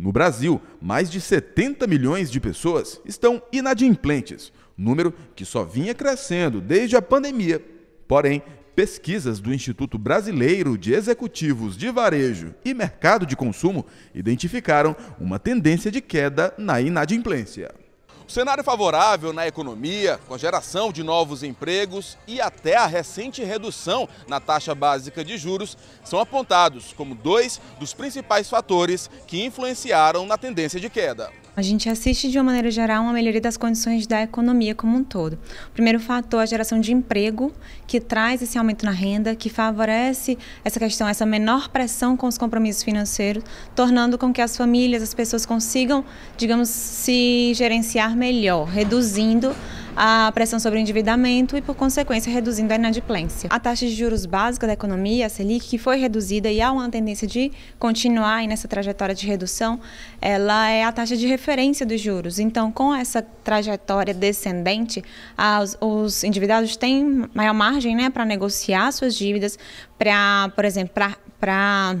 No Brasil, mais de 70 milhões de pessoas estão inadimplentes, número que só vinha crescendo desde a pandemia. Porém, pesquisas do Instituto Brasileiro de Executivos de Varejo e Mercado de Consumo identificaram uma tendência de queda na inadimplência. O cenário favorável na economia, com a geração de novos empregos e até a recente redução na taxa básica de juros, são apontados como dois dos principais fatores que influenciaram na tendência de queda. A gente assiste, de uma maneira geral, uma melhoria das condições da economia como um todo. O primeiro fator é a geração de emprego, que traz esse aumento na renda, que favorece essa questão, essa menor pressão com os compromissos financeiros, tornando com que as famílias, as pessoas consigam, digamos, se gerenciar melhor, reduzindo a pressão sobre o endividamento e, por consequência, reduzindo a inadimplência. A taxa de juros básica da economia, a Selic, que foi reduzida e há uma tendência de continuar nessa trajetória de redução, ela é a taxa de referência dos juros. Então, com essa trajetória descendente, as, os endividados têm maior margem né, para negociar suas dívidas, para, por exemplo, para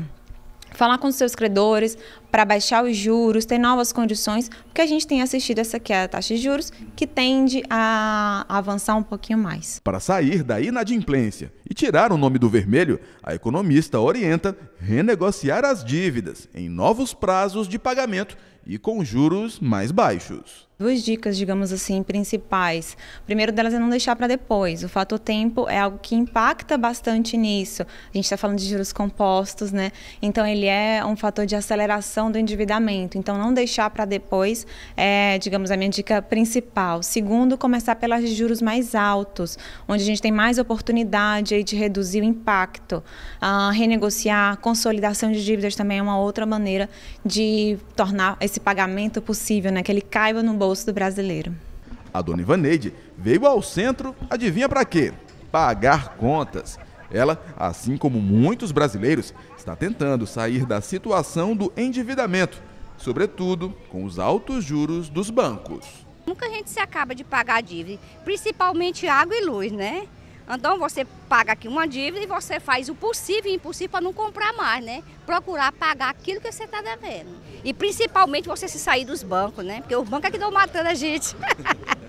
falar com seus credores, para baixar os juros, ter novas condições, porque a gente tem assistido essa queda da taxa de juros, que tende a avançar um pouquinho mais. Para sair da inadimplência e tirar o nome do vermelho, a economista orienta renegociar as dívidas em novos prazos de pagamento e com juros mais baixos. Duas dicas, digamos assim, principais. Primeiro delas é não deixar para depois. O fator tempo é algo que impacta bastante nisso. A gente está falando de juros compostos, né? Então ele é um fator de aceleração do endividamento. Então, não deixar para depois, é, digamos, a minha dica principal. Segundo, começar pelas juros mais altos, onde a gente tem mais oportunidade aí de reduzir o impacto. Uh, renegociar, consolidação de dívidas também é uma outra maneira de tornar esse pagamento possível, né? que ele caiba no bolso do brasileiro. A dona Ivaneide veio ao centro, adivinha para quê? Pagar contas. Ela, assim como muitos brasileiros, está tentando sair da situação do endividamento, sobretudo com os altos juros dos bancos. Nunca a gente se acaba de pagar a dívida, principalmente água e luz, né? Então você paga aqui uma dívida e você faz o possível e o impossível para não comprar mais, né? Procurar pagar aquilo que você está devendo. E principalmente você se sair dos bancos, né? Porque os bancos é que estão matando a gente.